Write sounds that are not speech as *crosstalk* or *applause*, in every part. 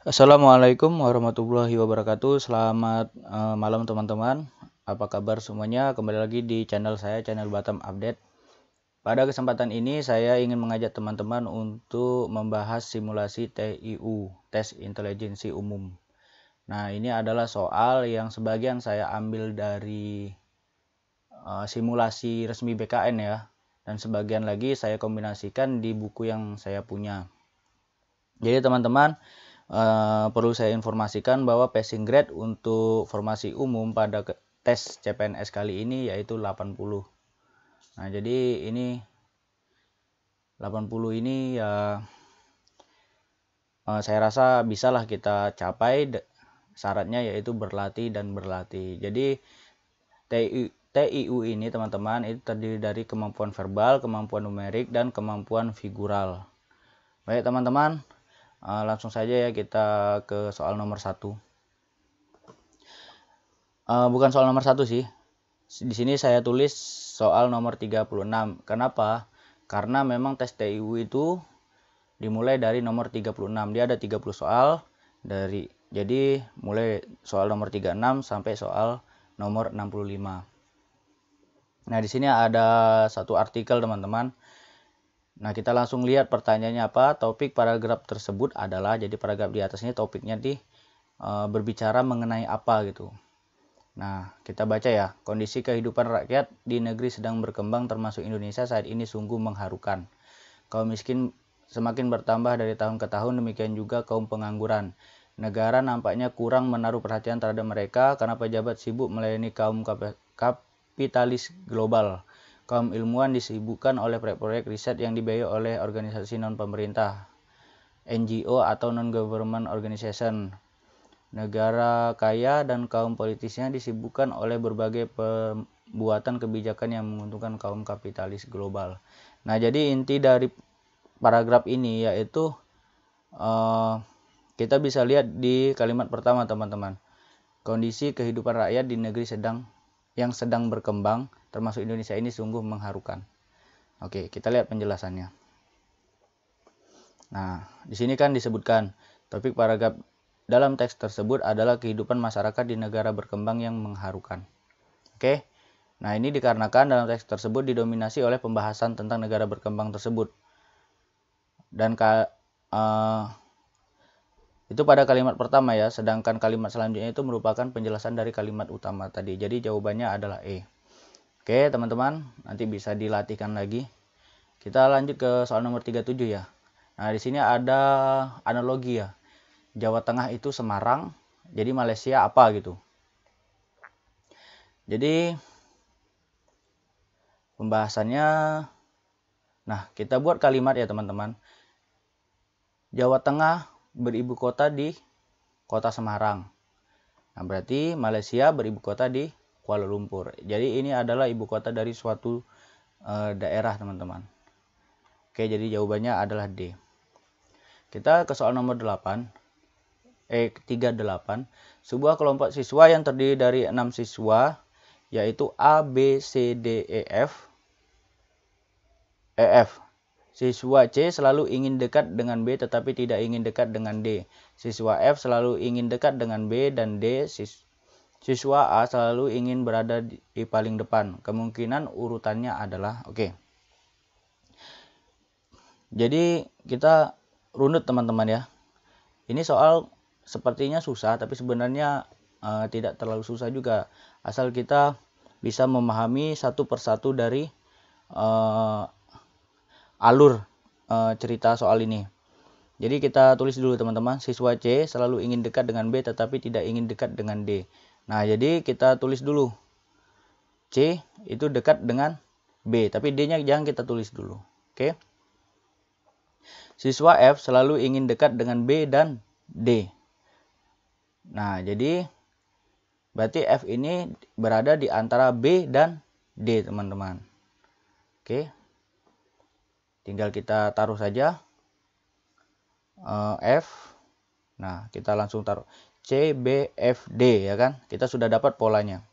Assalamualaikum warahmatullahi wabarakatuh. Selamat uh, malam teman-teman. Apa kabar semuanya? Kembali lagi di channel saya, channel Batam Update. Pada kesempatan ini saya ingin mengajak teman-teman untuk membahas simulasi TIU, tes intelijensi umum. Nah, ini adalah soal yang sebagian saya ambil dari uh, simulasi resmi BKN ya. Dan sebagian lagi saya kombinasikan di buku yang saya punya. Jadi teman-teman, Uh, perlu saya informasikan bahwa passing grade untuk formasi umum pada tes CPNS kali ini yaitu 80. Nah, jadi ini 80 ini ya uh, saya rasa bisalah kita capai syaratnya yaitu berlatih dan berlatih. Jadi TI TIU ini teman-teman itu terdiri dari kemampuan verbal, kemampuan numerik dan kemampuan figural. Baik teman-teman, uh, langsung saja ya kita ke soal nomor satu uh, bukan soal nomor satu sih di sini saya tulis soal nomor 36 kenapa karena memang tes TIU itu dimulai dari nomor 36 dia ada 30 soal dari jadi mulai soal nomor 36 sampai soal nomor 65 nah di sini ada satu artikel teman-teman Nah, kita langsung lihat pertanyaannya apa. Topik paragraf tersebut adalah jadi paragraf di atasnya topiknya di e, berbicara mengenai apa gitu. Nah, kita baca ya. Kondisi kehidupan rakyat di negeri sedang berkembang termasuk Indonesia saat ini sungguh mengharukan. Kaum miskin semakin bertambah dari tahun ke tahun, demikian juga kaum pengangguran. Negara nampaknya kurang menaruh perhatian terhadap mereka karena pejabat sibuk melayani kaum kapitalis global kaum ilmuwan disibukkan oleh proyek-proyek riset yang dibayar oleh organisasi non-pemerintah, NGO atau non-government organization. Negara kaya dan kaum politisnya disibukkan oleh berbagai pembuatan kebijakan yang menguntungkan kaum kapitalis global. Nah, jadi inti dari paragraf ini yaitu uh, kita bisa lihat di kalimat pertama, teman-teman. Kondisi kehidupan rakyat di negeri sedang yang sedang berkembang termasuk Indonesia ini sungguh mengharukan. Oke, kita lihat penjelasannya. Nah, di sini kan disebutkan topik paragraf dalam teks tersebut adalah kehidupan masyarakat di negara berkembang yang mengharukan. Oke. Nah, ini dikarenakan dalam teks tersebut didominasi oleh pembahasan tentang negara berkembang tersebut. Dan uh, itu pada kalimat pertama ya, sedangkan kalimat selanjutnya itu merupakan penjelasan dari kalimat utama tadi. Jadi jawabannya adalah E. Oke teman-teman, nanti bisa dilatihkan lagi. Kita lanjut ke soal nomor 37 ya. Nah di sini ada analogi ya. Jawa Tengah itu Semarang, jadi Malaysia apa gitu. Jadi pembahasannya, nah kita buat kalimat ya teman-teman. Jawa Tengah beribu kota di kota Semarang. Nah, berarti Malaysia beribu kota di Kuala Lumpur. Jadi ini adalah ibu kota dari suatu e, daerah, teman-teman. Oke, jadi jawabannya adalah D. Kita ke soal nomor 8. Eh, 38. Sebuah kelompok siswa yang terdiri dari 6 siswa yaitu A, B, C, D, E, F. E, F. Siswa C selalu ingin dekat dengan B tetapi tidak ingin dekat dengan D. Siswa F selalu ingin dekat dengan B dan D. Siswa A selalu ingin berada di paling depan. Kemungkinan urutannya adalah oke. Okay. Jadi kita runut teman-teman ya. Ini soal sepertinya susah tapi sebenarnya uh, tidak terlalu susah juga asal kita bisa memahami satu persatu dari uh, alur e, cerita soal ini. Jadi kita tulis dulu teman-teman, siswa C selalu ingin dekat dengan B tetapi tidak ingin dekat dengan D. Nah, jadi kita tulis dulu. C itu dekat dengan B, tapi D-nya jangan kita tulis dulu. Oke. Siswa F selalu ingin dekat dengan B dan D. Nah, jadi berarti F ini berada di antara B dan D, teman-teman. Oke tinggal kita taruh saja uh, F nah kita langsung taruh C B F D ya kan kita sudah dapat polanya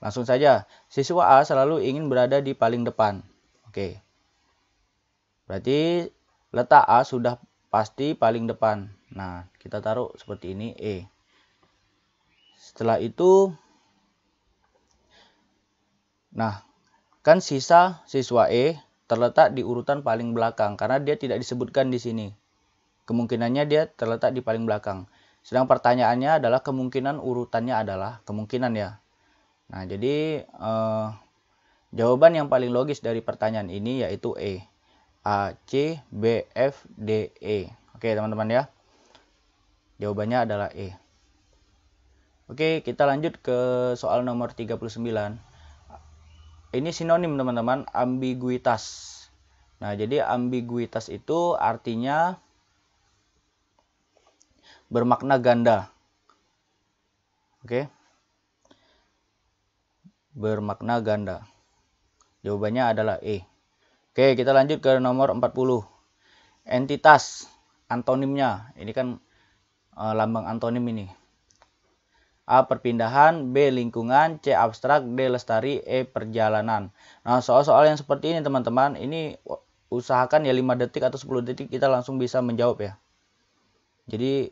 langsung saja siswa A selalu ingin berada di paling depan oke berarti letak A sudah pasti paling depan nah kita taruh seperti ini E setelah itu nah kan sisa siswa E terletak di urutan paling belakang karena dia tidak disebutkan di sini. Kemungkinannya dia terletak di paling belakang. Sedang pertanyaannya adalah kemungkinan urutannya adalah kemungkinan ya. Nah, jadi eh, jawaban yang paling logis dari pertanyaan ini yaitu E. A, C, B, F, D, E. Oke, teman-teman ya. Jawabannya adalah E. Oke, kita lanjut ke soal nomor 39 ini sinonim teman-teman ambiguitas nah jadi ambiguitas itu artinya bermakna ganda oke bermakna ganda jawabannya adalah E oke kita lanjut ke nomor 40 entitas antonimnya ini kan e, lambang antonim ini A. Perpindahan B. Lingkungan C. Abstrak D. Lestari E. Perjalanan Nah soal-soal yang seperti ini teman-teman Ini usahakan ya 5 detik atau 10 detik kita langsung bisa menjawab ya Jadi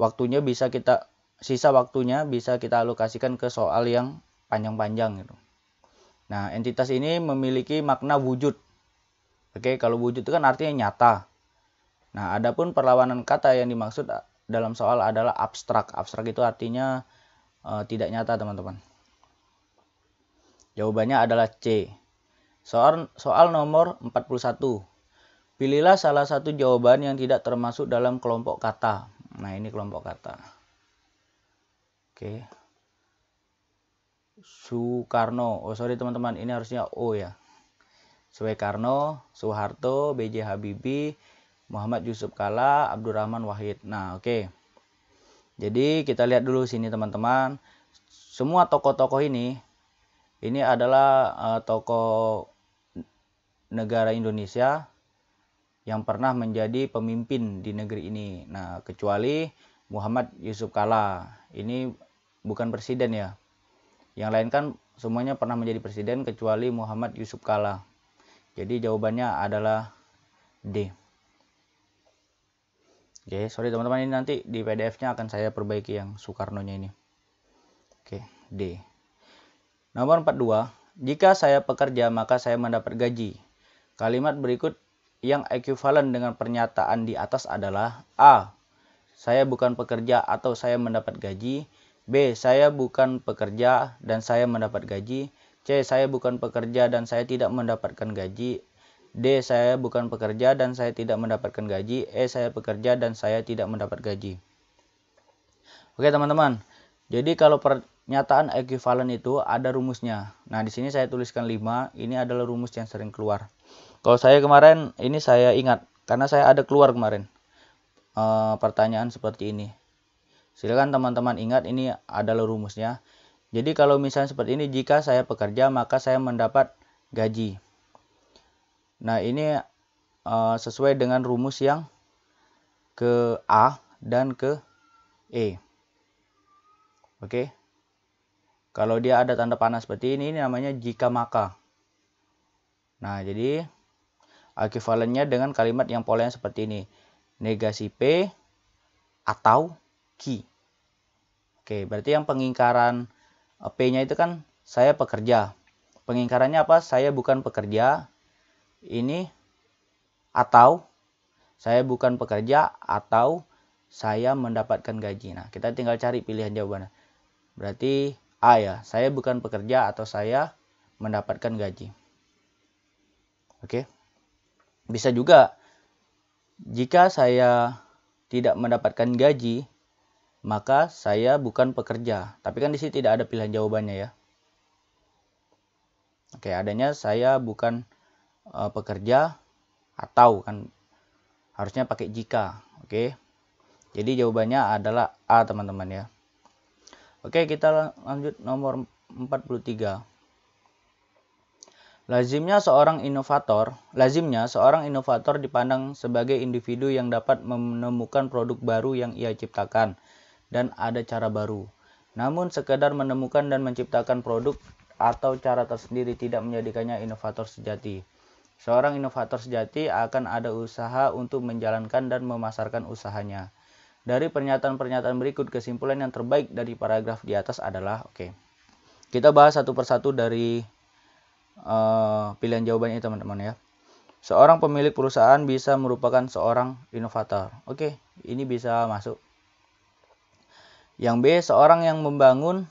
waktunya bisa kita Sisa waktunya bisa kita alokasikan ke soal yang panjang-panjang gitu Nah entitas ini memiliki makna wujud Oke kalau wujud itu kan artinya nyata Nah adapun perlawanan kata yang dimaksud dalam soal adalah abstrak Abstrak itu artinya uh, tidak nyata teman-teman. Jawabannya adalah C. Soal, soal nomor 41. Pilihlah salah satu jawaban yang tidak termasuk dalam kelompok kata. Nah, ini kelompok kata. Oke. Soekarno. Oh, sorry teman-teman, ini harusnya O ya. Soekarno, Soeharto, B.J. Habibie, Muhammad Yusuf Kala, Abdurrahman Wahid. Nah, oke. Okay. Jadi kita lihat dulu sini teman-teman. Semua tokoh-tokoh ini ini adalah uh, tokoh negara Indonesia yang pernah menjadi pemimpin di negeri ini. Nah, kecuali Muhammad Yusuf Kala. Ini bukan presiden ya. Yang lain kan semuanya pernah menjadi presiden kecuali Muhammad Yusuf Kala. Jadi jawabannya adalah D. Oke, okay, sorry teman-teman ini nanti di PDF-nya akan saya perbaiki yang Soekarno-nya ini. Oke, okay, D. Nomor 42, jika saya pekerja maka saya mendapat gaji. Kalimat berikut yang ekuivalen dengan pernyataan di atas adalah A. Saya bukan pekerja atau saya mendapat gaji. B. Saya bukan pekerja dan saya mendapat gaji. C. Saya bukan pekerja dan saya tidak mendapatkan gaji. D. Saya bukan pekerja dan saya tidak mendapatkan gaji. E. Saya pekerja dan saya tidak mendapat gaji. Oke teman-teman, jadi kalau pernyataan ekuivalen itu ada rumusnya. Nah di sini saya tuliskan 5, ini adalah rumus yang sering keluar. Kalau saya kemarin, ini saya ingat, karena saya ada keluar kemarin. E, pertanyaan seperti ini. Silakan teman-teman ingat ini adalah rumusnya. Jadi kalau misalnya seperti ini, jika saya pekerja maka saya mendapat gaji. Nah, ini uh, sesuai dengan rumus yang ke A dan ke E. Oke. Okay? Kalau dia ada tanda panah seperti ini, ini namanya jika maka. Nah, jadi akivalennya dengan kalimat yang polanya seperti ini. Negasi P atau Q. Oke, berarti yang pengingkaran eh, P-nya itu kan saya pekerja. Pengingkarannya apa? Saya bukan pekerja, ini atau saya bukan pekerja atau saya mendapatkan gaji. Nah, kita tinggal cari pilihan jawabannya. Berarti A ya, saya bukan pekerja atau saya mendapatkan gaji. Oke. Bisa juga jika saya tidak mendapatkan gaji, maka saya bukan pekerja. Tapi kan di sini tidak ada pilihan jawabannya ya. Oke, adanya saya bukan uh, pekerja atau kan harusnya pakai jika oke okay? jadi jawabannya adalah A teman-teman ya oke okay, kita lanjut nomor 43 lazimnya seorang inovator lazimnya seorang inovator dipandang sebagai individu yang dapat menemukan produk baru yang ia ciptakan dan ada cara baru namun sekedar menemukan dan menciptakan produk atau cara tersendiri tidak menjadikannya inovator sejati Seorang inovator sejati akan ada usaha untuk menjalankan dan memasarkan usahanya. Dari pernyataan-pernyataan berikut, kesimpulan yang terbaik dari paragraf di atas adalah, oke, okay, kita bahas satu persatu dari uh, pilihan jawabannya teman-teman ya. Seorang pemilik perusahaan bisa merupakan seorang inovator. Oke, okay, ini bisa masuk. Yang B, seorang yang membangun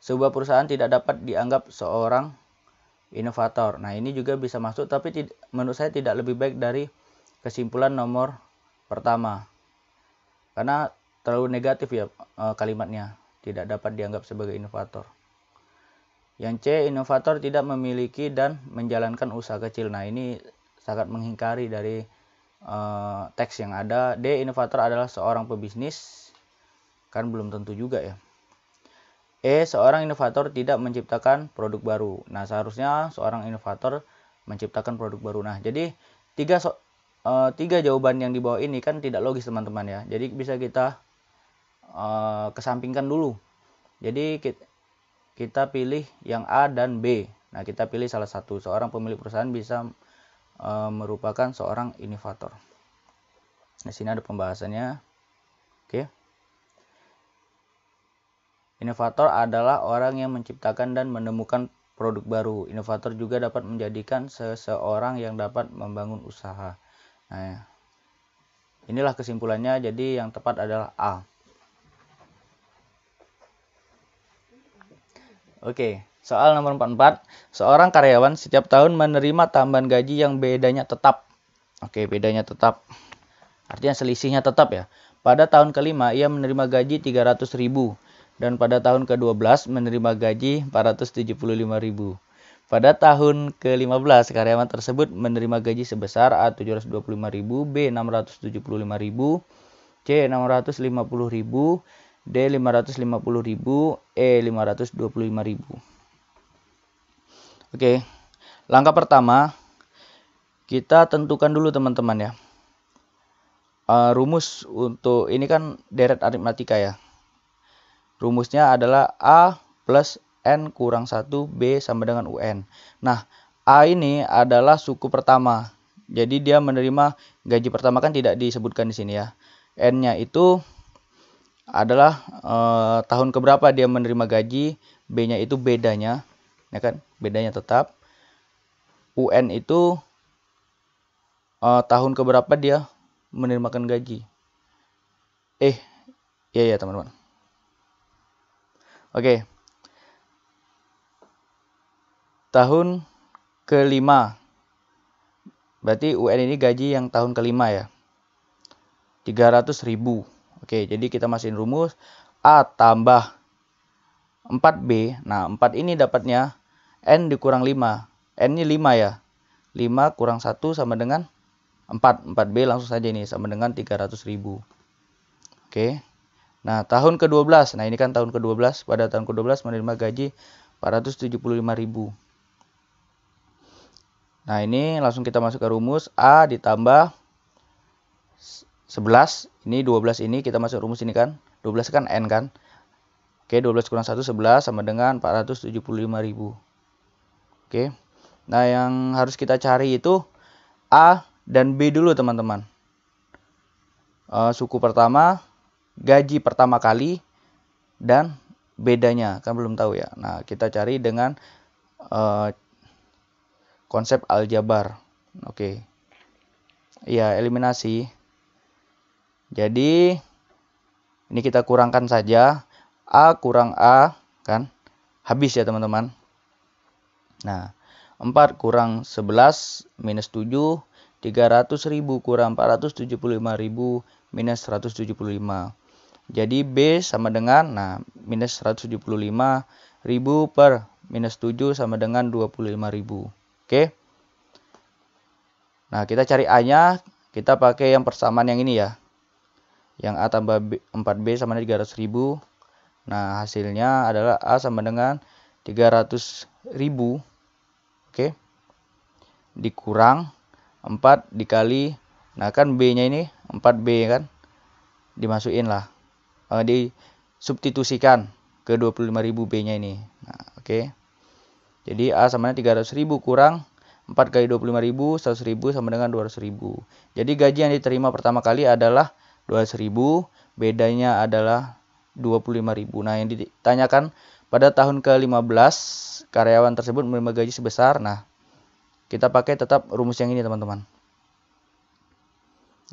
sebuah perusahaan tidak dapat dianggap seorang inovator. Nah, ini juga bisa masuk tapi menurut saya tidak lebih baik dari kesimpulan nomor pertama. Karena terlalu negatif ya eh, kalimatnya, tidak dapat dianggap sebagai inovator. Yang C, inovator tidak memiliki dan menjalankan usaha kecil. Nah, ini sangat mengingkari dari uh, teks yang ada. D, inovator adalah seorang pebisnis. Kan belum tentu juga ya. E. Seorang inovator tidak menciptakan produk baru. Nah, seharusnya seorang inovator menciptakan produk baru. Nah, jadi tiga so, e, tiga jawaban yang di bawah ini kan tidak logis teman-teman ya. Jadi bisa kita e, kesampingkan dulu. Jadi kita, kita pilih yang A dan B. Nah, kita pilih salah satu. Seorang pemilik perusahaan bisa e, merupakan seorang inovator. Di sini ada pembahasannya. Oke. Okay. Inovator adalah orang yang menciptakan dan menemukan produk baru. Inovator juga dapat menjadikan seseorang yang dapat membangun usaha. Nah, inilah kesimpulannya. Jadi yang tepat adalah A. Oke, soal nomor 44. Seorang karyawan setiap tahun menerima tambahan gaji yang bedanya tetap. Oke, bedanya tetap. Artinya selisihnya tetap ya. Pada tahun kelima, ia menerima gaji 300 ribu dan pada tahun ke-12 menerima gaji 475.000. Pada tahun ke-15 karyawan tersebut menerima gaji sebesar A 725.000, B 675.000, C 650.000, D 550.000, E 525.000. Oke. Langkah pertama kita tentukan dulu teman-teman ya. Uh, rumus untuk ini kan deret aritmatika ya Rumusnya adalah A plus N kurang 1 B sama dengan UN. Nah, A ini adalah suku pertama. Jadi dia menerima gaji pertama kan tidak disebutkan di sini ya. N-nya itu adalah e, tahun keberapa dia menerima gaji, B-nya itu bedanya, ya kan? Bedanya tetap. UN itu e, tahun keberapa dia menerimakan gaji. Eh, iya ya teman-teman. Oke. Tahun kelima. Berarti UN ini gaji yang tahun kelima ya. 300 ribu. Oke, jadi kita masukin rumus A tambah 4B. Nah, 4 ini dapatnya N dikurang 5. N ini 5 ya. 5 kurang 1 sama dengan 4. 4B langsung saja ini sama dengan 300 ribu. Oke. Nah, tahun ke-12. Nah, ini kan tahun ke-12. Pada tahun ke-12 menerima gaji 475.000. Nah, ini langsung kita masuk ke rumus A ditambah 11. Ini 12 ini kita masuk rumus ini kan. 12 kan N kan. Oke, 12 kurang 1 11 sama dengan 475.000. Oke. Nah, yang harus kita cari itu A dan B dulu, teman-teman. Uh, suku pertama gaji pertama kali dan bedanya kan belum tahu ya. Nah, kita cari dengan uh, konsep aljabar. Oke. Okay. Ya, eliminasi. Jadi ini kita kurangkan saja A kurang A kan habis ya teman-teman. Nah, 4 kurang 11 minus 7 300.000 kurang 475.000 minus 175. Jadi B sama dengan nah minus 175 ribu per minus 7 sama dengan 25 ribu. Oke. Nah kita cari A-nya kita pakai yang persamaan yang ini ya. Yang A tambah B, 4B sama dengan 300 ribu. Nah hasilnya adalah A sama dengan 300 ribu. Oke. Dikurang 4 dikali. Nah kan B-nya ini 4B kan. Dimasukin lah uh, disubstitusikan ke 25.000 B-nya ini. Nah, oke. Okay. Jadi A sama dengan 300.000 kurang 4 kali 25.000, 100.000 sama dengan 200.000. Jadi gaji yang diterima pertama kali adalah 200.000, bedanya adalah 25.000. Nah, yang ditanyakan pada tahun ke-15 karyawan tersebut menerima gaji sebesar. Nah, kita pakai tetap rumus yang ini teman-teman.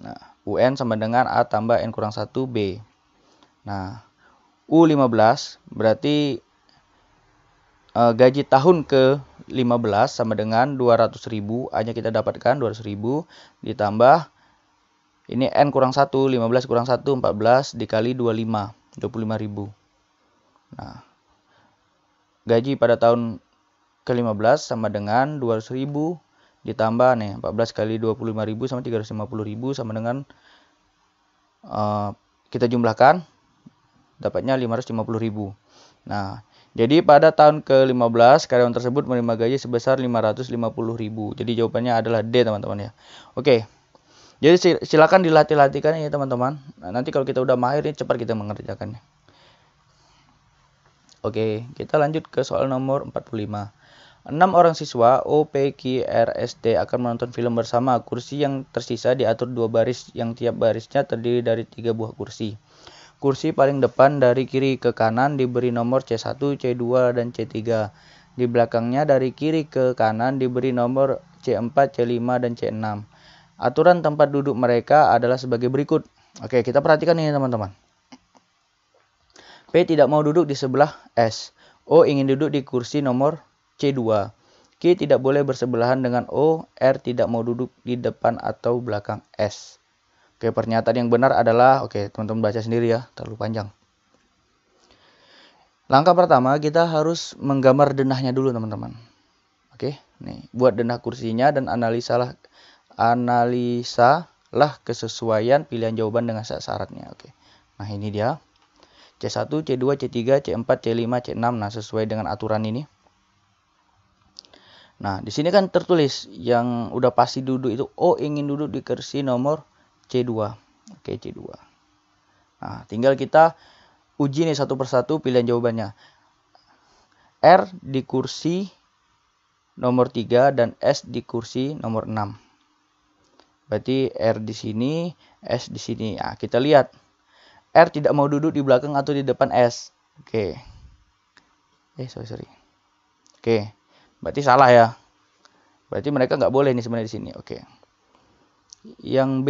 Nah, UN sama dengan A tambah N kurang 1 B. Nah, U15 berarti e, gaji tahun ke 15 sama dengan 200 ribu hanya kita dapatkan 200 ribu ditambah ini N kurang 1, 15 kurang 1, 14 dikali 25, 25 ribu. Nah, gaji pada tahun ke-15 sama dengan 200 ribu ditambah nih 14 kali 25.000 sama 350.000 sama dengan uh, kita jumlahkan dapatnya 550.000. Nah, jadi pada tahun ke-15 karyawan tersebut menerima gaji sebesar 550.000. Jadi jawabannya adalah D teman-teman ya. Oke. Jadi silakan dilatih-latihkan ya teman-teman. Nah, nanti kalau kita udah mahir ini cepat kita mengerjakannya. Oke, kita lanjut ke soal nomor 45. 6 orang siswa OPQRST akan menonton film bersama. Kursi yang tersisa diatur dua baris yang tiap barisnya terdiri dari tiga buah kursi. Kursi paling depan dari kiri ke kanan diberi nomor C1, C2, dan C3. Di belakangnya dari kiri ke kanan diberi nomor C4, C5, dan C6. Aturan tempat duduk mereka adalah sebagai berikut. Oke, kita perhatikan ini teman-teman. P tidak mau duduk di sebelah S. O ingin duduk di kursi nomor C2. Q tidak boleh bersebelahan dengan O, R tidak mau duduk di depan atau belakang S. Oke, pernyataan yang benar adalah oke, teman-teman baca sendiri ya, terlalu panjang. Langkah pertama kita harus menggambar denahnya dulu, teman-teman. Oke, nih, buat denah kursinya dan analisalah analisalah kesesuaian pilihan jawaban dengan syaratnya. Oke. Nah, ini dia. C1, C2, C3, C4, C5, C6. Nah, sesuai dengan aturan ini. Nah, di sini kan tertulis yang udah pasti duduk itu O oh, ingin duduk di kursi nomor C2. Oke, C2. Nah, tinggal kita uji nih satu persatu pilihan jawabannya. R di kursi nomor 3 dan S di kursi nomor 6. Berarti R di sini, S di sini. Nah, kita lihat. R tidak mau duduk di belakang atau di depan S. Oke. Eh, sorry, sorry. Oke. Berarti salah ya. Berarti mereka nggak boleh nih sebenarnya di sini. Oke. Yang B.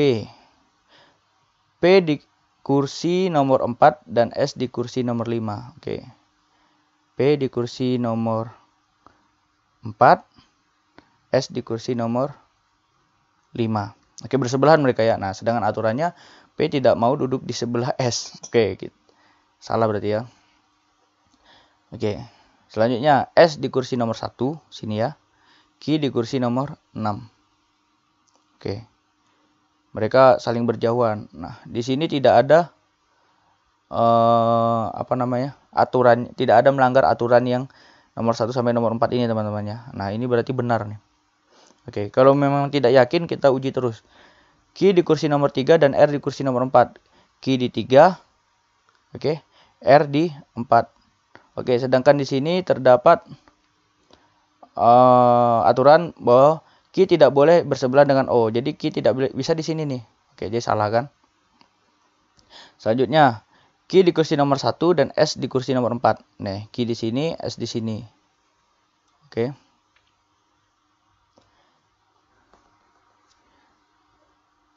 P di kursi nomor 4 dan S di kursi nomor 5. Oke. P di kursi nomor 4, S di kursi nomor 5. Oke, bersebelahan mereka ya. Nah, sedangkan aturannya P tidak mau duduk di sebelah S. Oke, gitu. Salah berarti ya. Oke. Selanjutnya S di kursi nomor 1 sini ya. Q di kursi nomor 6. Oke mereka saling berjauhan. Nah, di sini tidak ada eh, apa namanya? aturan, tidak ada melanggar aturan yang nomor 1 sampai nomor 4 ini, teman temannya Nah, ini berarti benar nih. Oke, kalau memang tidak yakin kita uji terus. Q di kursi nomor 3 dan R di kursi nomor 4. Q di 3. Oke, R di 4. Oke, sedangkan di sini terdapat eh, aturan bahwa Ki tidak boleh bersebelah dengan O. Jadi Ki tidak bisa di sini nih. Oke, jadi salah kan? Selanjutnya, Ki di kursi nomor 1 dan S di kursi nomor 4. Nih, Ki di sini, S di sini. Oke.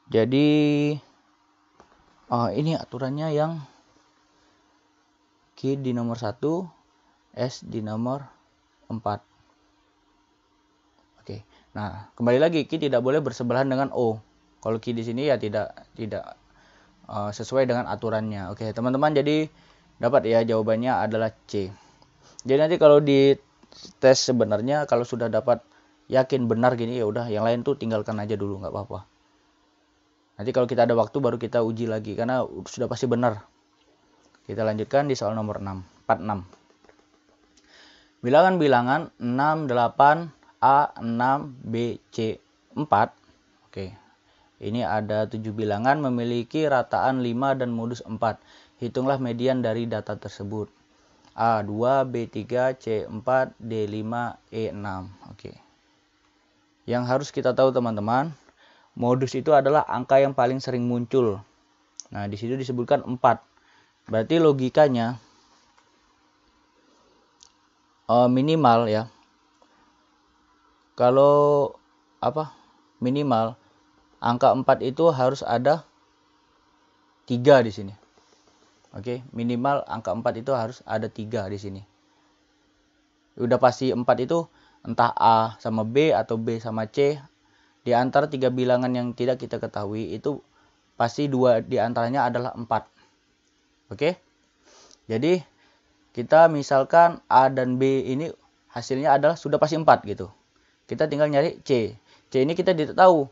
Jadi oh, ini aturannya yang Ki di nomor 1, S di nomor 4. Nah, kembali lagi Ki tidak boleh bersebelahan dengan O. Kalau Ki di sini ya tidak tidak uh, sesuai dengan aturannya. Oke, teman-teman jadi dapat ya jawabannya adalah C. Jadi nanti kalau di tes sebenarnya kalau sudah dapat yakin benar gini ya udah yang lain tuh tinggalkan aja dulu nggak apa-apa. Nanti kalau kita ada waktu baru kita uji lagi karena sudah pasti benar. Kita lanjutkan di soal nomor 6, 46. Bilangan-bilangan 6, 8, A6BC4 oke ini ada tujuh bilangan memiliki rataan 5 dan modus 4 hitunglah median dari data tersebut A2 B3 C4 D5 E6 oke yang harus kita tahu teman-teman modus itu adalah angka yang paling sering muncul nah di situ disebutkan 4 berarti logikanya eh, minimal ya kalau apa minimal angka 4 itu harus ada tiga di sini. Oke, minimal angka 4 itu harus ada tiga di sini. Udah pasti 4 itu entah A sama B atau B sama C di antara tiga bilangan yang tidak kita ketahui itu pasti dua di antaranya adalah 4. Oke? Jadi kita misalkan A dan B ini hasilnya adalah sudah pasti 4 gitu. Kita tinggal nyari C. C ini kita tidak tahu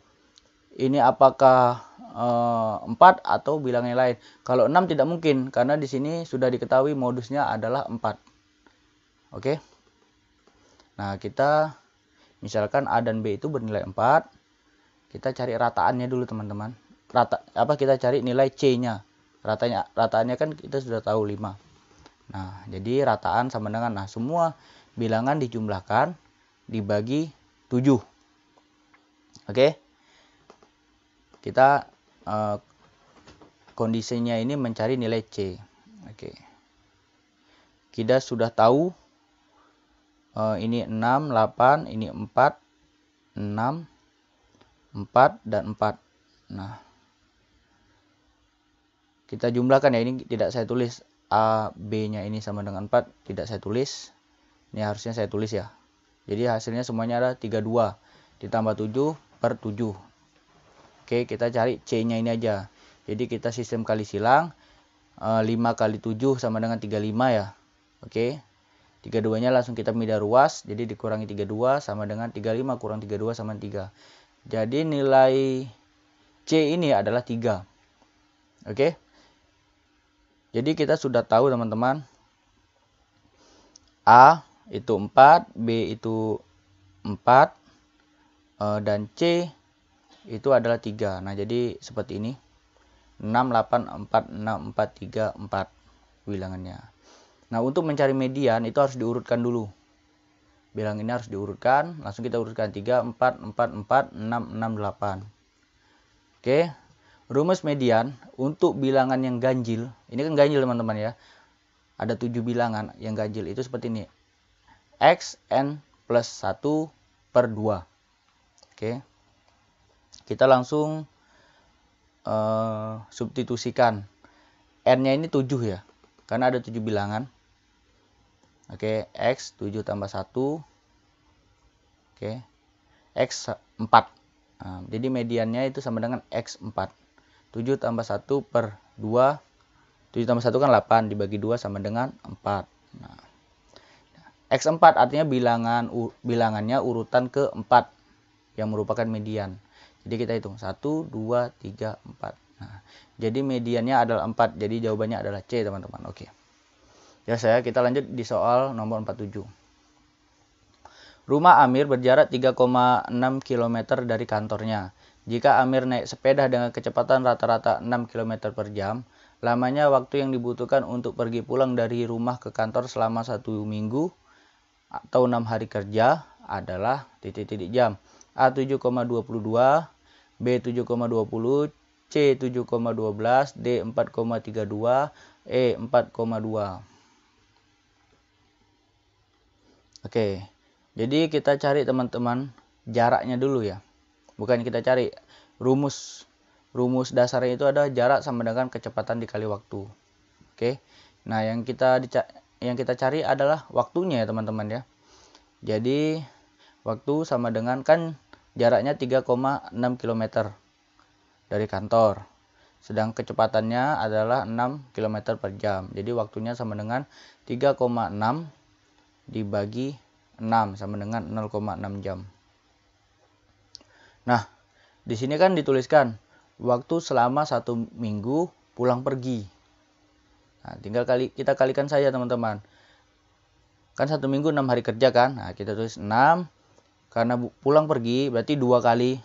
ini apakah e, eh, 4 atau bilangan yang lain. Kalau 6 tidak mungkin karena di sini sudah diketahui modusnya adalah 4. Oke. Nah, kita misalkan A dan B itu bernilai 4. Kita cari rataannya dulu, teman-teman. Rata apa kita cari nilai C-nya. Ratanya rataannya kan kita sudah tahu 5. Nah, jadi rataan sama dengan nah semua bilangan dijumlahkan dibagi 7. Oke. Okay? Kita uh, kondisinya ini mencari nilai C. Oke. Okay. Kita sudah tahu uh, ini 6, 8, ini 4, 6, 4 dan 4. Nah, kita jumlahkan ya ini tidak saya tulis A B-nya ini sama dengan 4 tidak saya tulis. Ini harusnya saya tulis ya. Jadi hasilnya semuanya ada 32 ditambah 7 per 7. Oke, kita cari C-nya ini aja. Jadi kita sistem kali silang 5 eh, kali 7 sama dengan 35 ya. Oke. 32-nya langsung kita pindah ruas, jadi dikurangi 32 sama dengan 35 kurang 32 sama 3. Jadi nilai C ini adalah 3. Oke. Jadi kita sudah tahu teman-teman A itu 4, B itu 4, e dan C itu adalah 3. Nah, jadi seperti ini. 6, 8, 4, 6, 4, 3, 4 bilangannya. Nah, untuk mencari median itu harus diurutkan dulu. Bilang ini harus diurutkan, langsung kita urutkan 3, 4, 4, 4, 6, 6, 8. Oke, rumus median untuk bilangan yang ganjil, ini kan ganjil teman-teman ya. Ada 7 bilangan yang ganjil itu seperti ini. X N plus 1 per 2. Oke. Kita langsung uh, substitusikan. N-nya ini 7 ya. Karena ada 7 bilangan. Oke, X 7 tambah 1. Oke. X 4. Nah, jadi mediannya itu sama dengan X 4. 7 tambah 1 per 2. 7 tambah 1 kan 8. Dibagi 2 sama dengan 4. Nah. X4 artinya bilangan bilangannya urutan ke-4 yang merupakan median. Jadi kita hitung 1 2 3 4. Nah, jadi mediannya adalah 4. Jadi jawabannya adalah C, teman-teman. Oke. Ya saya kita lanjut di soal nomor 47. Rumah Amir berjarak 3,6 km dari kantornya. Jika Amir naik sepeda dengan kecepatan rata-rata 6 km per jam, lamanya waktu yang dibutuhkan untuk pergi pulang dari rumah ke kantor selama satu minggu atau 6 hari kerja adalah titik-titik jam. A 7,22, B 7,20, C 7,12, D 4,32, E 4,2. Oke. Jadi kita cari teman-teman jaraknya dulu ya. Bukan kita cari rumus rumus dasarnya itu ada jarak sama dengan kecepatan dikali waktu. Oke. Nah, yang kita yang kita cari adalah waktunya ya teman-teman ya. Jadi waktu sama dengan kan jaraknya 3,6 km dari kantor. Sedang kecepatannya adalah 6 km per jam. Jadi waktunya sama dengan 3,6 dibagi 6 sama dengan 0,6 jam. Nah, di sini kan dituliskan waktu selama satu minggu pulang pergi. Nah, tinggal kali kita kalikan saja teman-teman. Kan satu minggu enam hari kerja kan? Nah, kita tulis enam karena pulang pergi berarti dua kali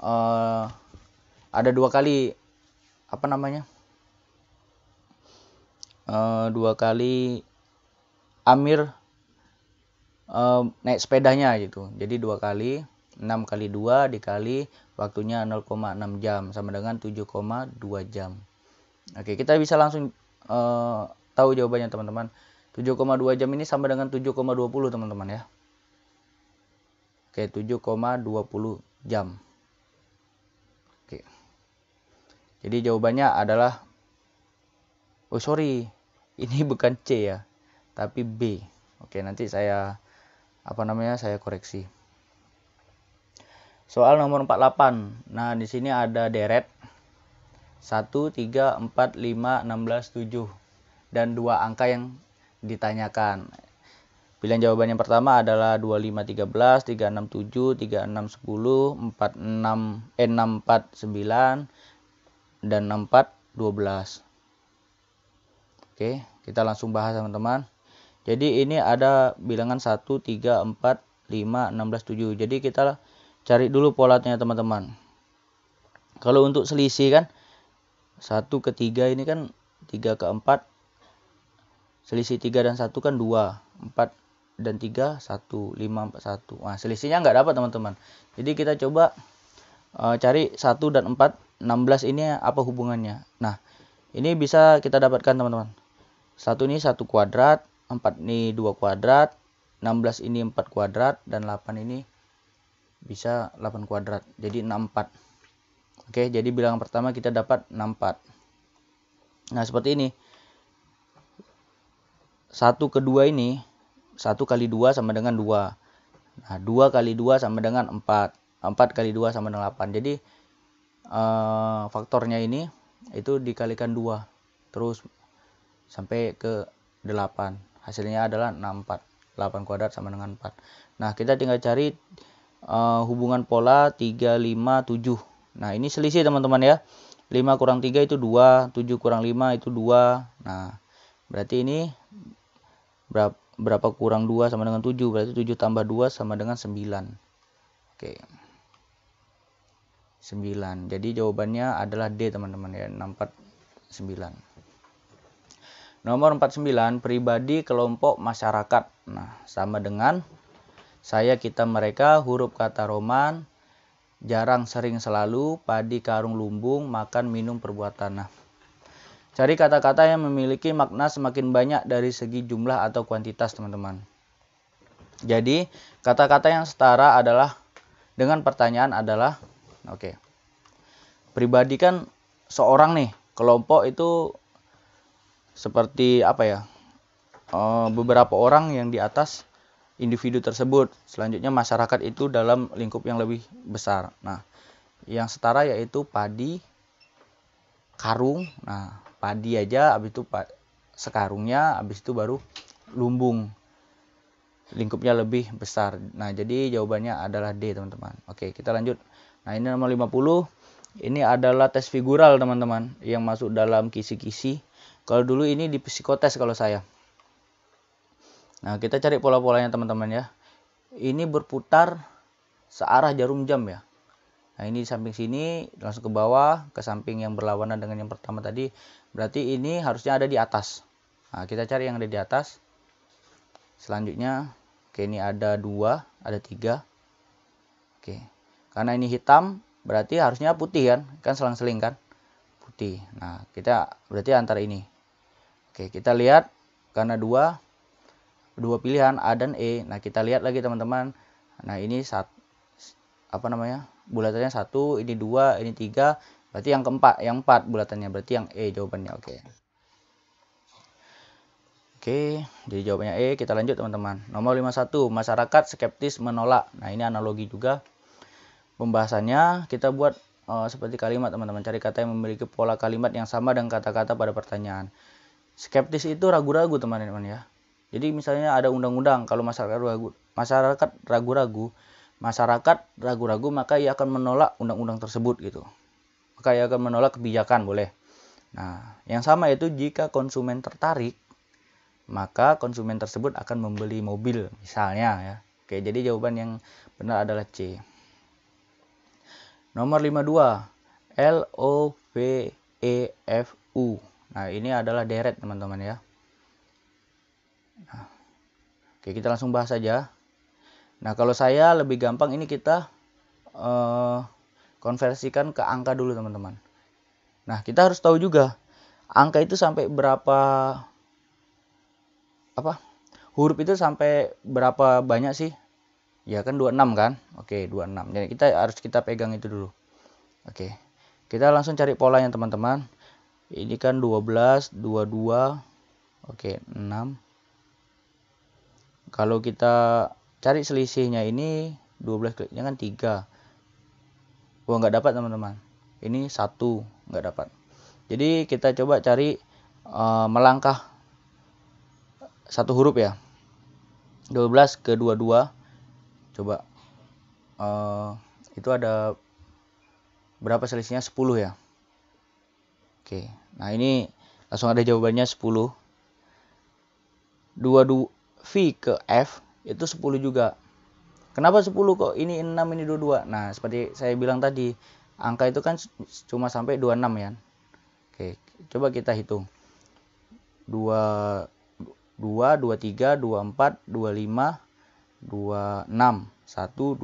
uh, ada dua kali apa namanya? Uh, dua kali Amir uh, naik sepedanya gitu. Jadi dua kali enam kali dua dikali waktunya 0,6 jam sama dengan 7,2 jam. Oke, kita bisa langsung Eh, tahu jawabannya teman-teman. 7,2 jam ini sama dengan 7,20 teman-teman ya. Oke, 7,20 jam. Oke. Jadi jawabannya adalah Oh, sorry. *laughs* Ini bukan C ya, tapi B. Oke, nanti saya apa namanya? Saya koreksi. Soal nomor 48. Nah, di sini ada deret 1, 3, 4, 5, 16, 7 dan dua angka yang ditanyakan. Pilihan jawaban yang pertama adalah 25 13, 36 7, 36 10, 46 eh 64 9 dan 64 12. Oke, kita langsung bahas teman-teman. Jadi ini ada bilangan 1 3 4 5 16 7. Jadi kita cari dulu polanya teman-teman. Kalau untuk selisih kan satu ke tiga ini kan tiga ke empat selisih tiga dan satu kan dua empat dan tiga satu lima empat satu nah selisihnya nggak dapat teman-teman jadi kita coba uh, cari satu dan empat 16 ini apa hubungannya nah ini bisa kita dapatkan teman-teman satu ini satu kuadrat 4 ini 2 kuadrat 16 ini 4 kuadrat dan 8 ini bisa 8 kuadrat jadi 64 Oke, jadi bilangan pertama kita dapat 64. Nah, seperti ini. 1 ke 2 ini 1 kali 2 sama dengan 2. Nah, 2 kali 2 sama dengan 4. 4 kali 2 sama dengan 8. Jadi eh, faktornya ini itu dikalikan 2 terus sampai ke 8. Hasilnya adalah 64. 8 kuadrat sama dengan 4. Nah, kita tinggal cari uh, hubungan pola 3, 5, 7. Nah, ini selisih teman-teman ya. 5 kurang 3 itu 2, 7 kurang 5 itu 2. Nah, berarti ini berapa, berapa kurang 2 sama dengan 7? Berarti 7 tambah 2 sama dengan 9. Oke. 9. Jadi jawabannya adalah D teman-teman ya, 649. Nomor 49, pribadi, kelompok, masyarakat. Nah, sama dengan saya, kita, mereka, huruf kata Roman, jarang sering selalu, padi karung lumbung, makan minum perbuat tanah. Cari kata-kata yang memiliki makna semakin banyak dari segi jumlah atau kuantitas, teman-teman. Jadi, kata-kata yang setara adalah dengan pertanyaan adalah oke. Okay, pribadi kan seorang nih, kelompok itu seperti apa ya? Eh, beberapa orang yang di atas individu tersebut. Selanjutnya masyarakat itu dalam lingkup yang lebih besar. Nah, yang setara yaitu padi, karung. Nah, padi aja habis itu sekarungnya habis itu baru lumbung. Lingkupnya lebih besar. Nah, jadi jawabannya adalah D, teman-teman. Oke, kita lanjut. Nah, ini nomor 50. Ini adalah tes figural, teman-teman, yang masuk dalam kisi-kisi. Kalau dulu ini di psikotes kalau saya Nah, kita cari pola-polanya teman-teman ya. Ini berputar searah jarum jam ya. Nah, ini di samping sini langsung ke bawah, ke samping yang berlawanan dengan yang pertama tadi. Berarti ini harusnya ada di atas. Nah, kita cari yang ada di atas. Selanjutnya, oke ini ada dua, ada tiga. Oke, karena ini hitam, berarti harusnya putih kan? Kan selang-seling kan? Putih. Nah, kita berarti antara ini. Oke, kita lihat karena dua dua pilihan A dan E. Nah, kita lihat lagi teman-teman. Nah, ini satu apa namanya? Bulatannya satu, ini dua, ini tiga. Berarti yang keempat, yang empat bulatannya berarti yang E jawabannya. Oke. Oke, jadi jawabannya E. Kita lanjut teman-teman. Nomor 51, masyarakat skeptis menolak. Nah, ini analogi juga. Pembahasannya kita buat uh, seperti kalimat teman-teman. Cari kata yang memiliki pola kalimat yang sama dengan kata-kata pada pertanyaan. Skeptis itu ragu-ragu teman-teman ya jadi misalnya ada undang-undang kalau masyarakat ragu, masyarakat ragu-ragu, masyarakat ragu-ragu maka ia akan menolak undang-undang tersebut gitu. Maka ia akan menolak kebijakan boleh. Nah, yang sama itu jika konsumen tertarik maka konsumen tersebut akan membeli mobil misalnya ya. Oke, jadi jawaban yang benar adalah C. Nomor 52, L O V E F U. Nah, ini adalah deret teman-teman ya. Nah, oke, kita langsung bahas saja. Nah, kalau saya lebih gampang ini kita uh, konversikan ke angka dulu, teman-teman. Nah, kita harus tahu juga angka itu sampai berapa apa? Huruf itu sampai berapa banyak sih? Ya kan 26 kan? Oke, 26. Jadi kita harus kita pegang itu dulu. Oke. Kita langsung cari polanya, teman-teman. Ini kan 12, 22. Oke, 6 kalau kita cari selisihnya ini 12 kliknya kan 3 wah nggak dapat teman-teman ini satu nggak dapat jadi kita coba cari uh, melangkah satu huruf ya 12 ke 22 coba uh, itu ada berapa selisihnya 10 ya oke nah ini langsung ada jawabannya 10 22 V ke F itu 10 juga. Kenapa 10 kok ini 6 ini 22? Nah, seperti saya bilang tadi, angka itu kan cuma sampai 26 ya. Oke, coba kita hitung. 2 2 23 24 25 26 1 2 3 4 5 6.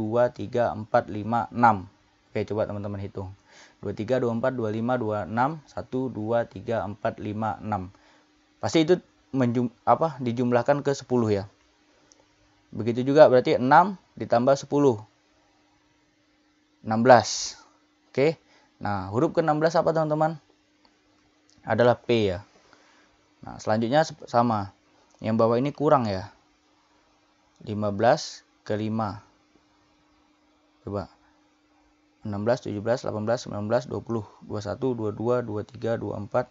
Oke, coba teman-teman hitung. 23 24 25 26 1 2 3 4 5 6. Pasti itu menjum, apa dijumlahkan ke 10 ya. Begitu juga berarti 6 ditambah 10. 16. Oke. Nah, huruf ke-16 apa teman-teman? Adalah P ya. Nah, selanjutnya sama. Yang bawah ini kurang ya. 15 ke 5. Coba. 16, 17, 18, 19, 20, 21, 22, 23, 24,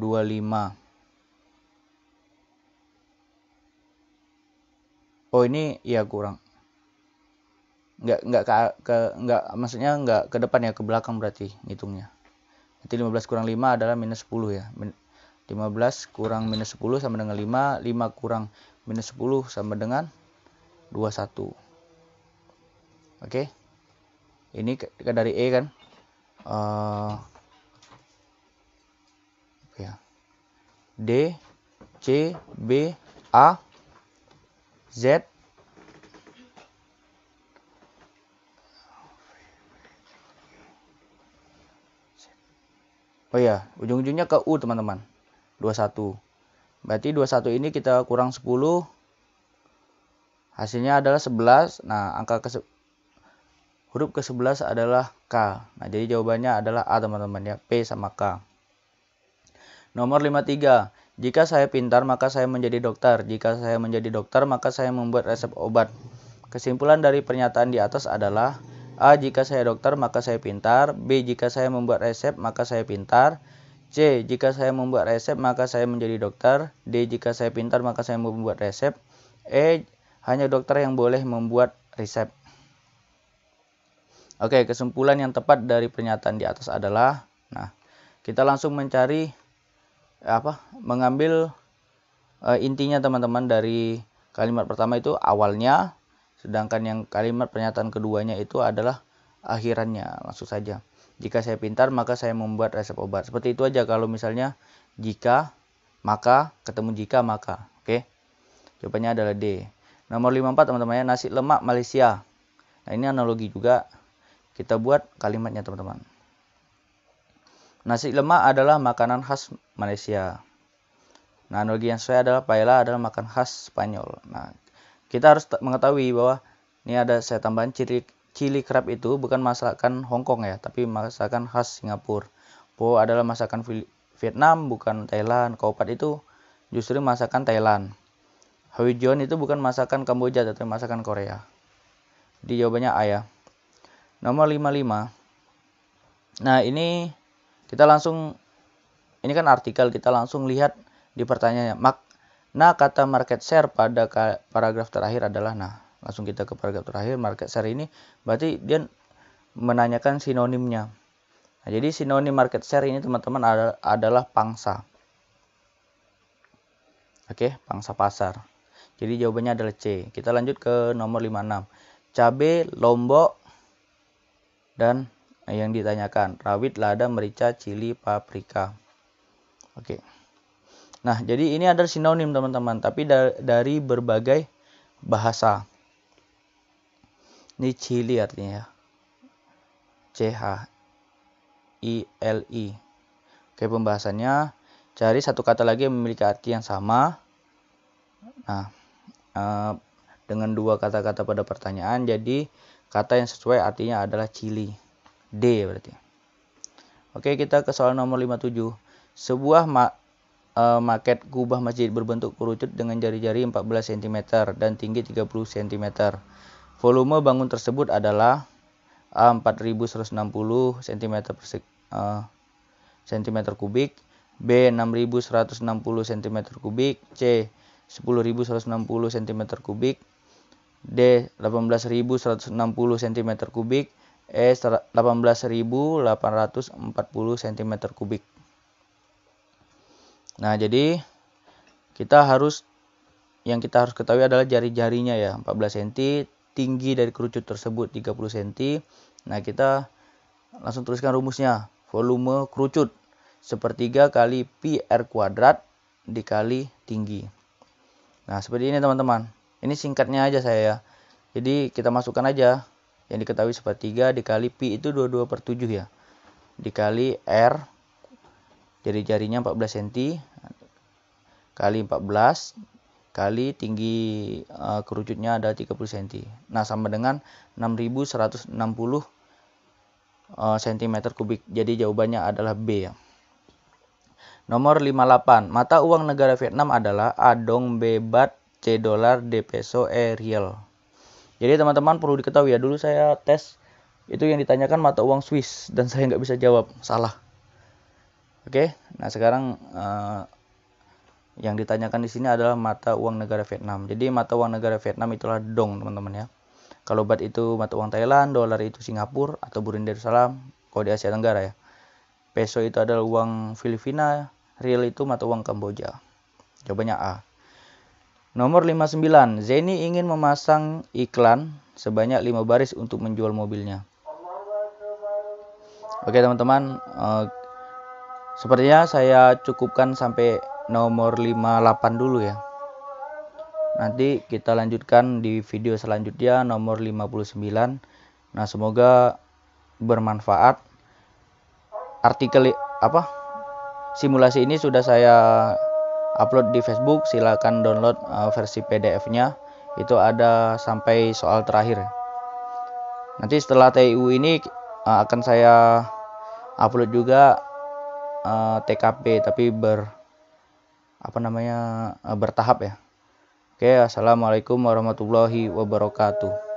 25. oh ini ya kurang nggak nggak ke, ke nggak maksudnya nggak ke depan ya ke belakang berarti ngitungnya berarti 15 kurang 5 adalah minus 10 ya 15 kurang minus 10 sama dengan 5 5 kurang minus 10 sama dengan 21 oke okay? ini dari E kan uh, ya D C B A Z Oh ya, ujung-ujungnya ke U teman-teman. 21. Berarti 21 ini kita kurang 10. Hasilnya adalah 11. Nah, angka ke huruf ke-11 adalah K. Nah, jadi jawabannya adalah A teman-teman ya. P sama K. Nomor 53. Jika saya pintar, maka saya menjadi dokter. Jika saya menjadi dokter, maka saya membuat resep obat. Kesimpulan dari pernyataan di atas adalah A. Jika saya dokter, maka saya pintar. B. Jika saya membuat resep, maka saya pintar. C. Jika saya membuat resep, maka saya menjadi dokter. D. Jika saya pintar, maka saya membuat resep. E. Hanya dokter yang boleh membuat resep. Oke, kesimpulan yang tepat dari pernyataan di atas adalah, nah, kita langsung mencari apa mengambil e, intinya teman-teman dari kalimat pertama itu awalnya sedangkan yang kalimat pernyataan keduanya itu adalah akhirannya langsung saja jika saya pintar maka saya membuat resep obat seperti itu aja kalau misalnya jika maka ketemu jika maka oke okay? jawabannya adalah D nomor 54 teman-teman ya nasi lemak Malaysia nah ini analogi juga kita buat kalimatnya teman-teman Nasi lemak adalah makanan khas Malaysia. Nah, analogi yang sesuai adalah paella adalah makan khas Spanyol. Nah, kita harus mengetahui bahwa ini ada saya tambahan ciri cili crab itu bukan masakan Hong Kong ya, tapi masakan khas Singapura. Po adalah masakan Vietnam, bukan Thailand. Kaupat itu justru masakan Thailand. John itu bukan masakan Kamboja, tapi masakan Korea. Di jawabannya A ya. Nomor 55. Nah, ini kita langsung ini kan artikel kita langsung lihat di pertanyaannya nah kata market share pada paragraf terakhir adalah nah langsung kita ke paragraf terakhir market share ini berarti dia menanyakan sinonimnya nah, jadi sinonim market share ini teman-teman adalah pangsa oke pangsa pasar jadi jawabannya adalah C kita lanjut ke nomor 56 cabe lombok dan Nah, yang ditanyakan rawit lada merica cili paprika oke nah jadi ini ada sinonim teman-teman tapi dari berbagai bahasa ini cili artinya ya. c h i l i oke pembahasannya cari satu kata lagi yang memiliki arti yang sama nah eh, dengan dua kata-kata pada pertanyaan jadi kata yang sesuai artinya adalah cili D berarti. Oke, kita ke soal nomor 57. Sebuah ma uh, maket kubah masjid berbentuk kerucut dengan jari-jari 14 cm dan tinggi 30 cm. Volume bangun tersebut adalah A 4160 cm persegi, uh, cm kubik, B 6160 cm kubik, C 10160 cm kubik, D 18160 cm kubik, es 18.840 cm kubik. Nah, jadi kita harus yang kita harus ketahui adalah jari-jarinya ya, 14 cm, tinggi dari kerucut tersebut 30 cm. Nah, kita langsung tuliskan rumusnya. Volume kerucut sepertiga kali pi r kuadrat dikali tinggi. Nah, seperti ini teman-teman. Ini singkatnya aja saya ya. Jadi kita masukkan aja yang diketahui sepertiga dikali pi itu 22 per 7 ya dikali R jadi jarinya 14 cm kali 14 kali tinggi uh, kerucutnya ada 30 cm nah sama dengan 6160 cm eh, kubik jadi jawabannya adalah B ya Nomor 58. Mata uang negara Vietnam adalah Adong B Bat, C dolar, D peso, E riel. Jadi teman-teman perlu diketahui ya dulu saya tes itu yang ditanyakan mata uang Swiss dan saya nggak bisa jawab salah. Oke, nah sekarang uh, yang ditanyakan di sini adalah mata uang negara Vietnam. Jadi mata uang negara Vietnam itulah dong teman-teman ya. Kalau bat itu mata uang Thailand, dolar itu Singapura atau Brunei Darussalam kalau di Asia Tenggara ya. Peso itu adalah uang Filipina, real itu mata uang Kamboja. Jawabannya A. Nomor 59, Zeni ingin memasang iklan sebanyak 5 baris untuk menjual mobilnya. Oke teman-teman, eh, sepertinya saya cukupkan sampai nomor 58 dulu ya. Nanti kita lanjutkan di video selanjutnya nomor 59. Nah, semoga bermanfaat. Artikel apa? Simulasi ini sudah saya upload di Facebook silahkan download uh, versi PDF-nya itu ada sampai soal terakhir nanti setelah TU ini uh, akan saya upload juga uh, TKP tapi ber apa namanya uh, bertahap ya Oke assalamualaikum warahmatullahi wabarakatuh